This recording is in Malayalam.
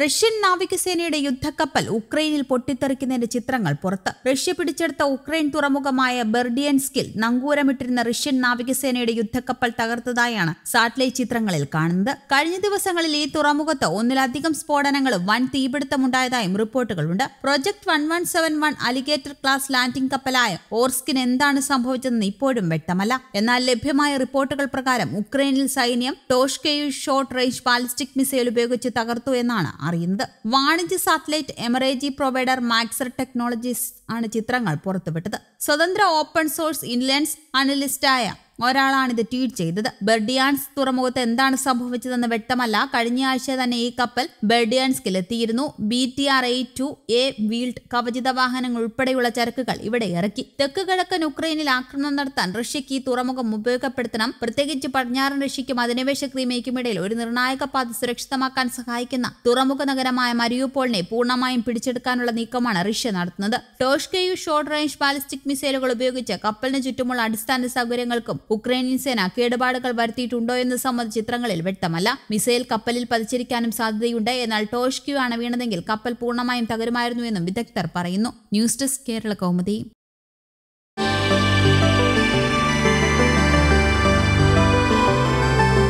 റഷ്യൻ നാവികസേനയുടെ യുദ്ധക്കപ്പൽ ഉക്രൈനിൽ പൊട്ടിത്തെറിക്കുന്നതിന്റെ ചിത്രങ്ങൾ പുറത്ത് റഷ്യ പിടിച്ചെടുത്ത ഉക്രൈൻ തുറമുഖമായ ബെർഡിയൻസ്കിൽ നങ്കൂരമിട്ടിരുന്ന റഷ്യൻ നാവികസേനയുടെ യുദ്ധക്കപ്പൽ തകർത്തതായാണ് സാറ്റലൈറ്റ് ചിത്രങ്ങളിൽ കാണുന്നത് കഴിഞ്ഞ ദിവസങ്ങളിൽ ഈ തുറമുഖത്ത് ഒന്നിലധികം സ്ഫോടനങ്ങളും വൻ തീപിടുത്തമുണ്ടായതായും റിപ്പോർട്ടുകളുണ്ട് project one one seven one alligator class landing കപ്പലായ ഓർസ്കിൻ എന്താണ് സംഭവിച്ചതെന്ന് ഇപ്പോഴും വ്യക്തമല്ല എന്നാൽ ലഭ്യമായ റിപ്പോർട്ടുകൾ പ്രകാരം ഉക്രൈനിൽ സൈന്യം Tochka U short range ballistic missile ഉപയോഗിച്ച് തകർത്തു എന്നാണ് അറിയുന്നത് വാണിജ്യ സാറ്റലൈറ്റ് എമറേജി പ്രൊവൈഡർ മാക്സർ ടെക്നോളജീസ് ആണ് ചിത്രങ്ങൾ പുറത്തുവിട്ടത് സ്വതന്ത്ര ഓപ്പൺ സോഴ്സ് ഇൻലൻസ് അനലിസ്റ്റായ ഒരാളാണിത് ട്വീറ്റ് ചെയ്തത് ബെർഡിയാൻസ് തുറമുഖത്ത് എന്താണ് സംഭവിച്ചതെന്ന് വ്യക്തമല്ല കഴിഞ്ഞ ആഴ്ച തന്നെ ഈ കപ്പൽ ബെർഡിയാൻസ്കിൽ എത്തിയിരുന്നു B T R eight two A wheeled കവചിത വാഹനങ്ങൾ ഉൾപ്പെടെയുള്ള ചരക്കുകൾ ഇവിടെ ഇറക്കി തെക്ക് കിഴക്കൻ ഉക്രൈനിൽ ആക്രമണം നടത്താൻ റഷ്യക്ക് ഈ തുറമുഖം ഉപയോഗപ്പെടുത്തണം പ്രത്യേകിച്ച് പടിഞ്ഞാറൻ റഷ്യയ്ക്കും അധിനിവേശ ക്രീമയ്ക്കും ഇടയിൽ ഒരു നിർണായക പാത സുരക്ഷിതമാക്കാൻ സഹായിക്കുന്ന തുറമുഖ നഗരമായ മരിയൂപോളിനെ പൂർണ്ണമായും പിടിച്ചെടുക്കാനുള്ള നീക്കമാണ് റഷ്യ നടത്തുന്നത് ടോഷ്കെയു ഷോർട്ട് റേഞ്ച് ബാലിസ്റ്റിക് മിസൈലുകൾ ഉപയോഗിച്ച് കപ്പലിന് ചുറ്റുമുള്ള അടിസ്ഥാന സൗകര്യങ്ങൾക്കും ഉക്രൈനിയൻ സേന കേടുപാടുകൾ വരുത്തിയിട്ടുണ്ടോ എന്ന് സംബന്ധിച്ച് ചിത്രങ്ങളിൽ വ്യക്തമല്ല മിസൈൽ കപ്പലിൽ പതിച്ചിരിക്കാനും സാധ്യതയുണ്ട് എന്നാൽ ടോഷ്ക്യു ആണ് വീണതെങ്കിൽ കപ്പൽ പൂർണ്ണമായും തകരുമായിരുന്നു എന്നും വിദഗ്ധർ പറയുന്നു ന്യൂസ് ഡെസ്ക് കേരള കൗമുദി